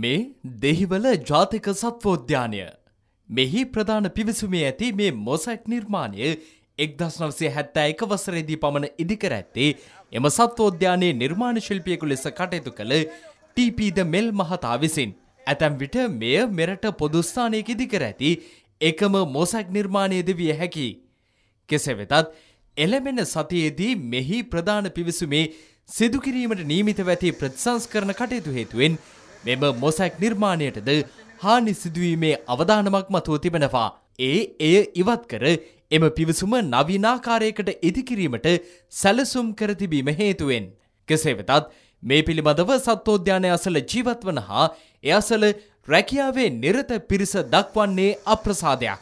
මේ දෙහිවල ජාතික සත්වෝද්‍යානය. මෙහි ප්‍රධාන පිවිසුමේ ඇති මේ මොසැක් නිර්මාණය එක්දස් නවසේ හැත්තෑ එක වසරේදී පමණ ඉදිකර ඇත්තේ එම සත්වෝද්‍යානයේ නිර්මාණ ශිල්පියකු ලෙස කටයුතු කළ ටීපීද මෙල් මහතා විසින්. ඇතැම් විට මෙය මෙරට පොදුස්ථානයක ඉදිකර ඇති එකම මොසැක් නිර්මාණයද විය හැකි. කෙසේ වෙතත් එළමෙන සතියේදී මෙහි ප්‍රධාන පිවිසුමේ සිදුකිරීමට නීමිත වැති ප්‍රතිසංස්කරන කටයුතු හේතුවෙන් මෙම මොසැක් නිර්මාණයටද හානි සිදුවීමේ අවධානමක් මතුව තිබෙනවා. ඒ එය ඉවත් කර එම පිවිසුම නවිනාකාරයකට ඉදිකිරීමට සැලසුම් කර තිබීම හේතුවෙන්. කෙසේ වෙතත් මේ පිළිබඳව සත්වෝද්‍යානය අසල ජීවත් වන හා එ අසල රැකියාවේ නිරත පිරිස දක්වන්නේ අප්‍රසාදයක්.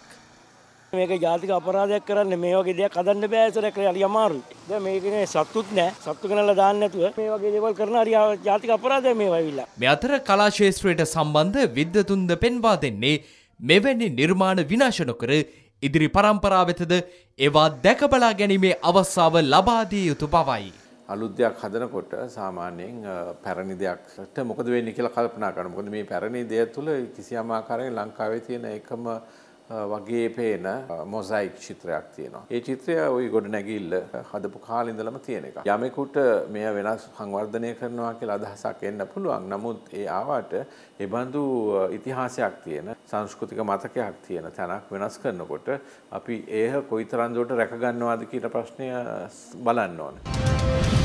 මේක ජාතික අපරාධයක් කරන්න මේ වගේ දෙයක් අදන්න බෑ ඉතර හරි අමාරුයි. දැන් මේකනේ සත්තුත් නෑ. සත්තු ගණන්ලා දාන්න නැතුව මේ වගේ දේවල් කරන හරි ජාතික අපරාධයක් මේ වෙවිලා. මේ අතර කලා ක්ෂේත්‍රයට සම්බන්ධ විද්වතුන්ද පෙන්වා දෙන්නේ මෙවැනි නිර්මාණ විනාශ නොකර ඉදිරි පරම්පරාව වෙතද ඒවා දැකබලා ගැනීමේ අවස්ථාව ලබා දිය යුතු බවයි. අලුත් දෙයක් හදනකොට සාමාන්‍යයෙන් පැරණි දෙයක්ට මොකද වෙන්නේ කියලා කල්පනා කරනවා. මොකද මේ පැරණි දෙය තුළ කිසියම් ආකාරයක ලංකාවේ තියෙන එකම වගේ පේන මොසයික් චිත්‍රයක් තියෙනවා. ඒ චිත්‍රය ওই ගොඩනැගිල්ල හදපු කාලේ ඉඳලම තියෙන එක. යමෙකුට මෙය වෙනස් සංවර්ධනය කරනවා කියලා අදහසක් එන්න පුළුවන්. නමුත් ඒ ආවට ඒ බඳු ඉතිහාසයක් තියෙන සංස්කෘතික මතකයක් තියෙන තැනක් වෙනස් කරනකොට අපි ඒක කොයිතරම් දුරට රැක ගන්නවද කියන ප්‍රශ්නය බලන්න ඕනේ.